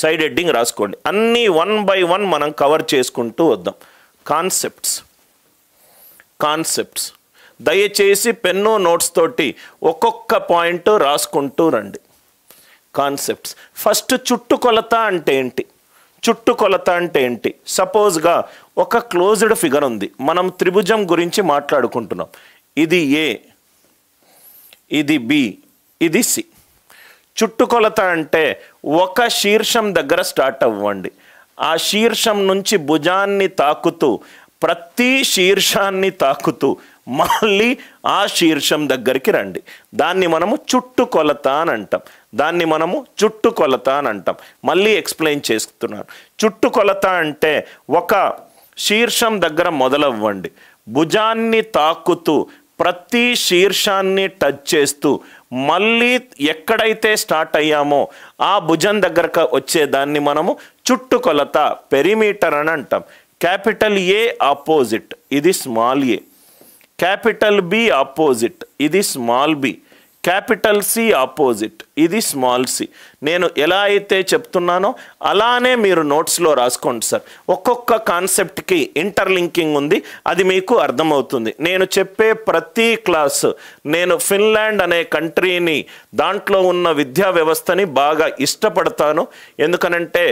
side heading రాసుకోండి అన్నీ one by one మనం కవర్ చేసుకుంటూ వద్దాం కాన్సెప్ట్స్ కాన్సెప్ట్స్ దయచేసి పెన్ను నోట్స్ తోటి ఒక్కొక్క పాయింట్ రాసుకుంటూ రండి కాన్సెప్ట్స్ ఫస్ట్ చుట్టుకొలత అంటే ఏంటి చుట్టుకొలత అంటే ఏంటి సపోజ్గా ఒక క్లోజ్డ్ ఫిగర్ ఉంది మనం త్రిభుజం గురించి మాట్లాడుకుంటున్నాం ఇది ఏ ఇది బి ఇది సి చుట్టుకొలత అంటే ఒక శీర్షం దగ్గర స్టార్ట్ అవ్వండి ఆ శీర్షం నుంచి భుజాన్ని తాకుతూ ప్రతి శీర్షాన్ని తాకుతూ మళ్ళీ ఆ శీర్షం దగ్గరికి రండి దాన్ని మనము చుట్టుకొలత అని అంటాం దాన్ని మనము చుట్టుకొలత అని అంటాం మళ్ళీ ఎక్స్ప్లెయిన్ చేస్తున్నాను చుట్టుకొలత అంటే ఒక శీర్షం దగ్గర మొదలవ్వండి భుజాన్ని తాకుతూ ప్రతి శీర్షాన్ని టచ్ చేస్తూ మళ్ళీ ఎక్కడైతే స్టార్ట్ అయ్యామో ఆ భుజం దగ్గరకు వచ్చేదాన్ని మనము చుట్టుకొలత పెరిమీటర్ అని అంటాం క్యాపిటల్ ఏ ఆపోజిట్ ఇది small A capital B opposite ఇది small B capital C opposite ఇది స్మాల్ సి నేను ఎలా అయితే చెప్తున్నానో అలానే మీరు నోట్స్లో రాసుకోండి సార్ ఒక్కొక్క కాన్సెప్ట్కి ఇంటర్లింకింగ్ ఉంది అది మీకు అర్థమవుతుంది నేను చెప్పే ప్రతి క్లాసు నేను ఫిన్లాండ్ అనే కంట్రీని దాంట్లో ఉన్న విద్యా వ్యవస్థని బాగా ఇష్టపడతాను ఎందుకనంటే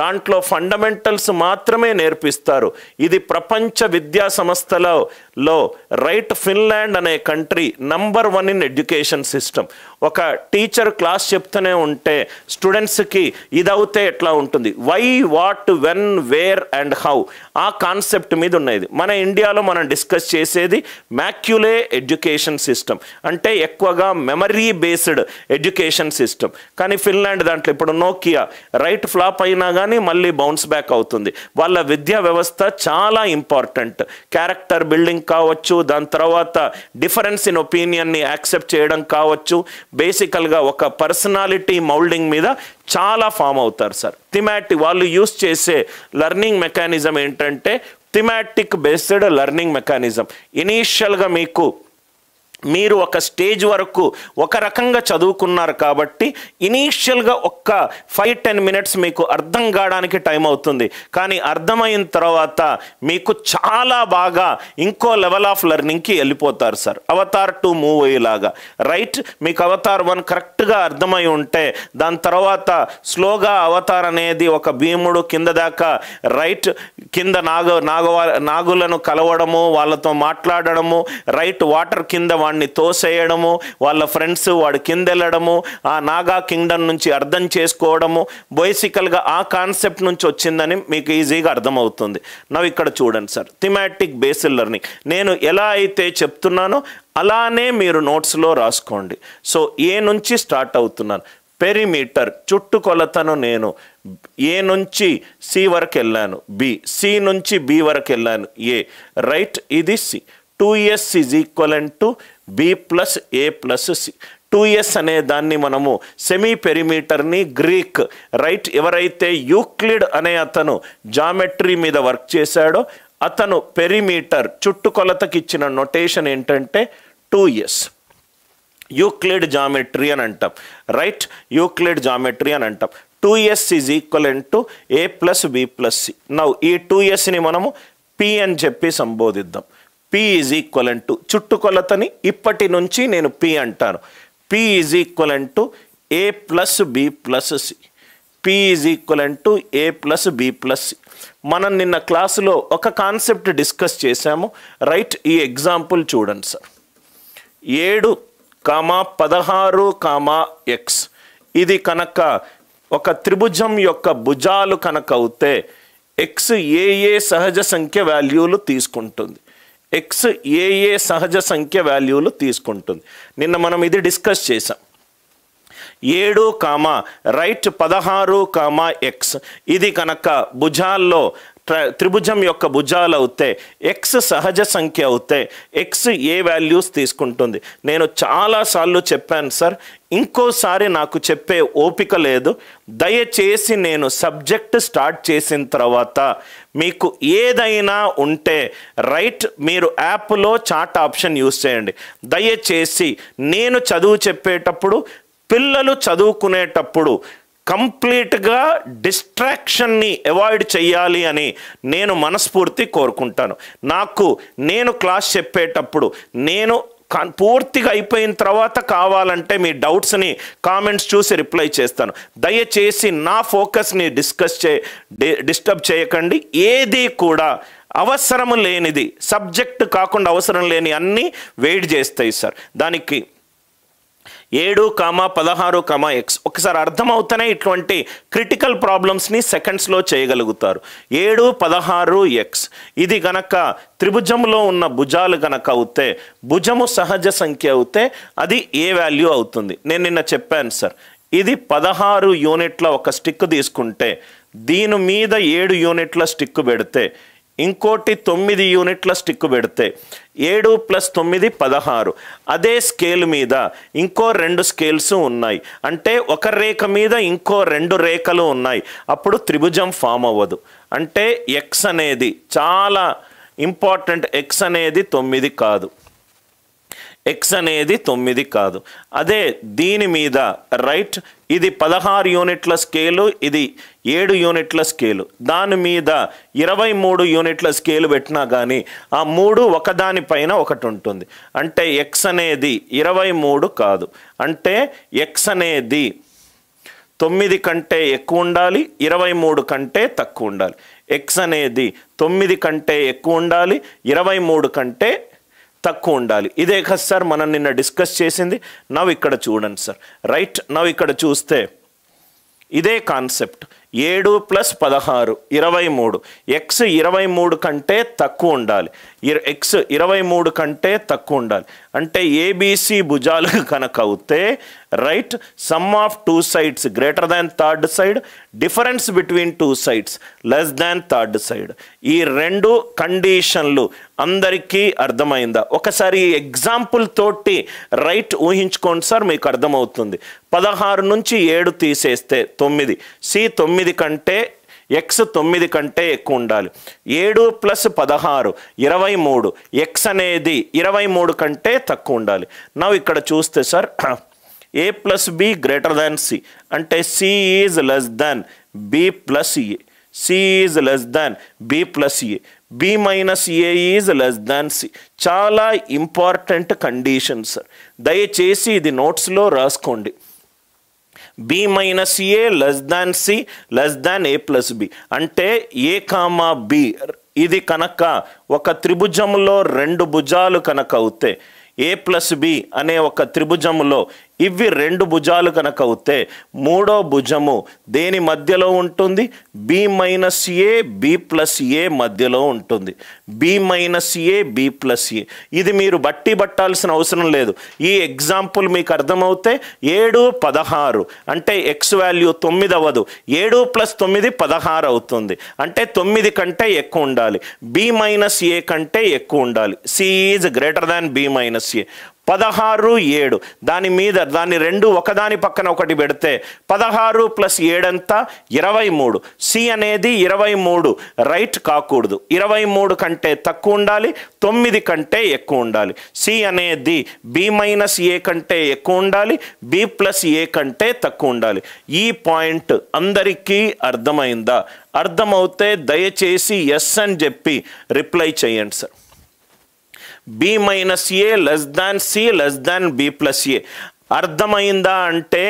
దాంట్లో ఫండమెంటల్స్ మాత్రమే నేర్పిస్తారు ఇది ప్రపంచ విద్యా సంస్థలలో రైట్ ఫిన్లాండ్ అనే country number one in education system ఒక టీచర్ క్లాస్ చెప్తూనే ఉంటే స్టూడెంట్స్కి ఇదవుతే ఎట్లా ఉంటుంది why what when where and how ఆ కాన్సెప్ట్ మీద ఉన్నది మన ఇండియాలో మనం డిస్కస్ చేసేది మ్యాక్యులే ఎడ్యుకేషన్ సిస్టమ్ అంటే ఎక్కువగా మెమరీ బేస్డ్ ఎడ్యుకేషన్ సిస్టమ్ కానీ ఫిన్లాండ్ దాంట్లో ఇప్పుడు నోకియా రైట్ ఫ్లాప్ అయినా కానీ మళ్ళీ బౌన్స్ బ్యాక్ అవుతుంది వాళ్ళ విద్యా వ్యవస్థ చాలా ఇంపార్టెంట్ క్యారెక్టర్ బిల్డింగ్ కావచ్చు దాని తర్వాత డిఫరెన్స్ ఇన్ ఒపీనియన్ని యాక్సెప్ట్ చేయడం కావచ్చు బేసికల్గా ఒక పర్సనాలిటీ మౌల్డింగ్ మీద చాలా ఫామ్ అవుతారు సార్ థిమాటిక్ వాళ్ళు యూస్ చేసే లర్నింగ్ మెకానిజం ఏంటంటే థిమాటిక్ బేస్డ్ లర్నింగ్ మెకానిజం ఇనీషియల్గా మీకు మీరు ఒక స్టేజ్ వరకు ఒక రకంగా చదువుకున్నారు కాబట్టి ఇనీషియల్గా ఒక్క ఫైవ్ టెన్ మినిట్స్ మీకు అర్థం కావడానికి టైం అవుతుంది కానీ అర్థమైన తర్వాత మీకు చాలా బాగా ఇంకో లెవెల్ ఆఫ్ లెర్నింగ్కి వెళ్ళిపోతారు సార్ అవతార్ టూ మూవ్ అయ్యేలాగా రైట్ మీకు అవతార్ వన్ కరెక్ట్గా అర్థమై ఉంటే దాని తర్వాత స్లోగా అవతార్ అనేది ఒక భీముడు కింద దాకా రైట్ కింద నాగ నాగ నాగులను కలవడము వాళ్ళతో మాట్లాడడము రైట్ వాటర్ కింద వాడిని తోసేయడము వాళ్ళ ఫ్రెండ్స్ వాడు కిందెళ్ళడము ఆ నాగా కింగ్డమ్ నుంచి అర్థం చేసుకోవడము బేసికల్గా ఆ కాన్సెప్ట్ నుంచి వచ్చిందని మీకు ఈజీగా అర్థమవుతుంది నవ్వు ఇక్కడ చూడండి సార్ థిమాటిక్ బేసిల్ లెర్నింగ్ నేను ఎలా అయితే చెప్తున్నానో అలానే మీరు నోట్స్లో రాసుకోండి సో ఏ నుంచి స్టార్ట్ అవుతున్నాను పెరిమీటర్ చుట్టుకొలతను నేను ఏ నుంచి సి వరకు వెళ్ళాను బి సి నుంచి బి వరకు వెళ్ళాను ఏ రైట్ ఇది C two S is equal and to B plus A plus two S అనే దాన్ని మనము సెమీ పెరిమీటర్ని గ్రీక్ రైట్ ఎవరైతే యూక్లిడ్ అనే అతను జామెట్రీ మీద వర్క్ చేశాడో అతను పెరిమీటర్ చుట్టుకొలతకి ఇచ్చిన నొటేషన్ ఏంటంటే టూ ఎస్ యూక్లిడ్ జామెట్రీ అని అంటాం రైట్ యూక్లిడ్ జామెట్రీ అని అంటాం two S is equal to A plus B plus C నవ్వు ఈ టూ ఎస్ని మనము పి అని చెప్పి సంబోధిద్దాం పి ఈజ్ ఈక్వలెంట్ టు చుట్టుకొలతని ఇప్పటి నుంచి నేను పి అంటాను P is equivalent to A plus B plus C P is equivalent to A plus B plus C మనం నిన్న క్లాసులో ఒక కాన్సెప్ట్ డిస్కస్ చేశాము రైట్ ఈ ఎగ్జాంపుల్ చూడండి సార్ ఏడు కామా పదహారు కామా ఎక్స్ ఇది కనుక ఒక త్రిభుజం యొక్క భుజాలు కనుక అవుతే ఎక్స్ ఏ ఏ సహజ సంఖ్య వాల్యూలు తీసుకుంటుంది ఎక్స్ ఏ ఏ సహజ సంఖ్య వాల్యూలు తీసుకుంటుంది నిన్న మనం ఇది డిస్కస్ చేసాం ఏడు కామా రైట్ పదహారు కామా ఎక్స్ ఇది కనుక భుజాల్లో త్రిభుజం యొక్క భుజాలు అవుతే ఎక్స్ సహజ సంఖ్య అవుతాయి ఎక్స్ ఏ వాల్యూస్ తీసుకుంటుంది నేను చాలాసార్లు చెప్పాను సార్ ఇంకోసారి నాకు చెప్పే ఓపిక లేదు దయచేసి నేను సబ్జెక్ట్ స్టార్ట్ చేసిన తర్వాత మీకు ఏదైనా ఉంటే రైట్ మీరు యాప్లో చాట్ ఆప్షన్ యూస్ చేయండి దయచేసి నేను చదువు చెప్పేటప్పుడు పిల్లలు చదువుకునేటప్పుడు కంప్లీట్గా డిస్ట్రాక్షన్ని అవాయిడ్ చేయాలి అని నేను మనస్ఫూర్తి కోరుకుంటాను నాకు నేను క్లాస్ చెప్పేటప్పుడు నేను పూర్తిగా అయిపోయిన తర్వాత కావాలంటే మీ డౌట్స్ని కామెంట్స్ చూసి రిప్లై చేస్తాను దయచేసి నా ఫోకస్ని డిస్కస్ చే డిస్టర్బ్ చేయకండి ఏది కూడా అవసరం లేనిది సబ్జెక్ట్ కాకుండా అవసరం లేని అన్నీ వెయిట్ చేస్తాయి సార్ దానికి ఏడు కామ పదహారు కామ ఎక్స్ ఒకసారి అర్థమవుతూనే ఇటువంటి క్రిటికల్ ప్రాబ్లమ్స్ని సెకండ్స్లో చేయగలుగుతారు ఏడు పదహారు ఎక్స్ ఇది గనక త్రిభుజంలో ఉన్న భుజాలు గనక అవుతే భుజము సహజ సంఖ్య అవుతే అది ఏ వాల్యూ అవుతుంది నేను నిన్న చెప్పాను సార్ ఇది పదహారు యూనిట్ల ఒక స్టిక్ తీసుకుంటే దీని మీద ఏడు యూనిట్ల స్టిక్ పెడితే ఇంకోటి తొమ్మిది యూనిట్ల స్టిక్ పెడితే ఏడు ప్లస్ తొమ్మిది పదహారు అదే స్కేల్ మీద ఇంకో రెండు స్కేల్స్ ఉన్నాయి అంటే ఒక రేఖ మీద ఇంకో రెండు రేఖలు ఉన్నాయి అప్పుడు త్రిభుజం ఫామ్ అవ్వదు అంటే ఎక్స్ అనేది చాలా ఇంపార్టెంట్ ఎక్స్ అనేది తొమ్మిది కాదు ఎక్స్ అనేది తొమ్మిది కాదు అదే దీని మీద రైట్ ఇది పదహారు యూనిట్ల స్కేలు ఇది ఏడు యూనిట్ల స్కేలు దాని మీద ఇరవై మూడు యూనిట్ల స్కేలు పెట్టినా కానీ ఆ మూడు ఒకదానిపైన ఒకటి ఉంటుంది అంటే ఎక్స్ అనేది ఇరవై మూడు కాదు అంటే ఎక్స్ అనేది తొమ్మిది కంటే ఎక్కువ ఉండాలి ఇరవై మూడు కంటే తక్కువ ఉండాలి ఎక్స్ అనేది తొమ్మిది కంటే ఎక్కువ ఉండాలి ఇరవై మూడు కంటే తక్కువ ఉండాలి ఇదే కదా సార్ మనం నిన్న డిస్కస్ చేసింది నవ్వు ఇక్కడ చూడండి సార్ రైట్ నవ్వు ఇక్కడ చూస్తే ఇదే కాన్సెప్ట్ ఏడు ప్లస్ పదహారు ఇరవై మూడు ఎక్స్ ఇరవై మూడు కంటే తక్కువ ఉండాలి ఎక్స్ ఇరవై మూడు కంటే తక్కువ ఉండాలి అంటే ఏబీసీ భుజాలు కనుక అవుతే right sum of two sides greater than third side difference between two sides less than third side ఈ రెండు కండిషన్లు అందరికీ అర్థమైందా ఒకసారి ఎగ్జాంపుల్ తోటి రైట్ ఊహించుకోండి సార్ మీకు అర్థమవుతుంది పదహారు నుంచి ఏడు తీసేస్తే తొమ్మిది సి తొమ్మిది కంటే ఎక్స్ తొమ్మిది కంటే ఎక్కువ ఉండాలి ఏడు ప్లస్ పదహారు ఇరవై మూడు ఎక్స్ అనేది ఇరవై మూడు కంటే తక్కువ ఉండాలి నా ఇక్కడ చూస్తే sir A plus B greater than C అంటే C is less than B plus A C is less than B plus A B minus A is less than C చాలా ఇంపార్టెంట్ కండిషన్ సార్ దయచేసి ఇది నోట్స్లో రాసుకోండి B minus A less than C less than A plus B అంటే A comma B ఇది కనుక ఒక త్రిభుజంలో రెండు భుజాలు కనుక అవుతే ఏ ప్లస్ బి అనే ఒక త్రిభుజములో ఇవి రెండు భుజాలు కనుక అవుతే మూడో భుజము దేని మధ్యలో ఉంటుంది B minus A B plus A మధ్యలో ఉంటుంది B minus A B plus A ఇది మీరు బట్టి పట్టాల్సిన అవసరం లేదు ఈ ఎగ్జాంపుల్ మీకు అర్థమవుతే ఏడు పదహారు అంటే ఎక్స్ వాల్యూ తొమ్మిది అవ్వదు ఏడు ప్లస్ తొమ్మిది పదహారు అవుతుంది అంటే తొమ్మిది కంటే ఎక్కువ ఉండాలి బి మైనస్ ఏ కంటే ఎక్కువ ఉండాలి C is greater than B minus A పదహారు ఏడు దాని మీద దాని రెండు ఒకదాని పక్కన ఒకటి పెడితే పదహారు ప్లస్ ఏడంతా ఇరవై మూడు సి అనేది ఇరవై మూడు రైట్ కాకూడదు ఇరవై మూడు కంటే తక్కువ ఉండాలి తొమ్మిది కంటే ఎక్కువ ఉండాలి సి అనేది బి మైనస్ ఏ కంటే ఎక్కువ ఉండాలి బి ప్లస్ ఏ కంటే తక్కువ ఉండాలి ఈ పాయింట్ అందరికీ అర్థమైందా అర్థమవుతే దయచేసి ఎస్ అని చెప్పి రిప్లై చేయండి sir B minus A less than C less than B plus A అర్థమైందా అంటే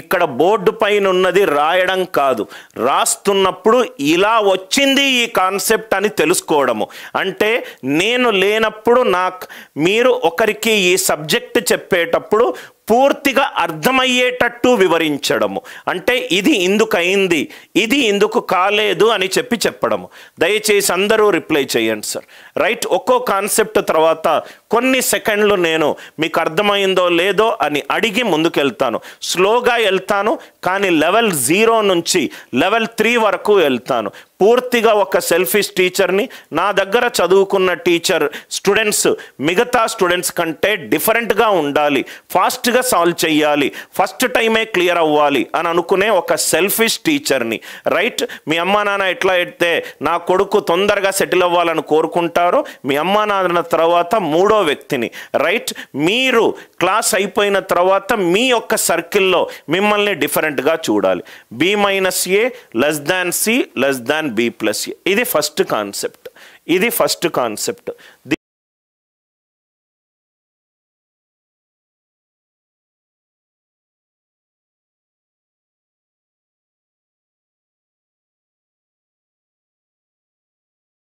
ఇక్కడ బోర్డు పైన ఉన్నది రాయడం కాదు రాస్తున్నప్పుడు ఇలా వచ్చింది ఈ కాన్సెప్ట్ అని తెలుసుకోవడము అంటే నేను లేనప్పుడు నాకు మీరు ఒకరికి ఈ సబ్జెక్ట్ చెప్పేటప్పుడు పూర్తిగా అర్థమయ్యేటట్టు వివరించడము అంటే ఇది ఇందుకైంది ఇది ఇందుకు కాలేదు అని చెప్పి చెప్పడము దయచేసి అందరూ రిప్లై చేయండి సార్ రైట్ ఒక్కో కాన్సెప్ట్ తర్వాత కొన్ని సెకండ్లు నేను మీకు అర్థమైందో లేదో అని అడిగి ముందుకెళ్తాను స్లోగా వెళ్తాను కానీ లెవెల్ జీరో నుంచి లెవెల్ త్రీ వరకు వెళ్తాను పూర్తిగా ఒక సెల్ఫిష్ టీచర్ని నా దగ్గర చదువుకున్న టీచర్ స్టూడెంట్స్ మిగతా స్టూడెంట్స్ కంటే డిఫరెంట్గా ఉండాలి ఫాస్ట్గా సాల్వ్ చేయాలి ఫస్ట్ టైమే క్లియర్ అవ్వాలి అని అనుకునే ఒక సెల్ఫిష్ టీచర్ని రైట్ మీ అమ్మా నాన్న ఎట్లా అయితే నా కొడుకు తొందరగా సెటిల్ అవ్వాలని కోరుకుంటారో మీ అమ్మా నాన్న తర్వాత మూడో వ్యక్తిని రైట్ మీరు క్లాస్ అయిపోయిన తర్వాత మీ యొక్క సర్కిల్లో మిమ్మల్ని డిఫరెంట్గా చూడాలి B minus A less than C less than b+ ఇదే ఫస్ట్ కాన్సెప్ట్ ఇదే ఫస్ట్ కాన్సెప్ట్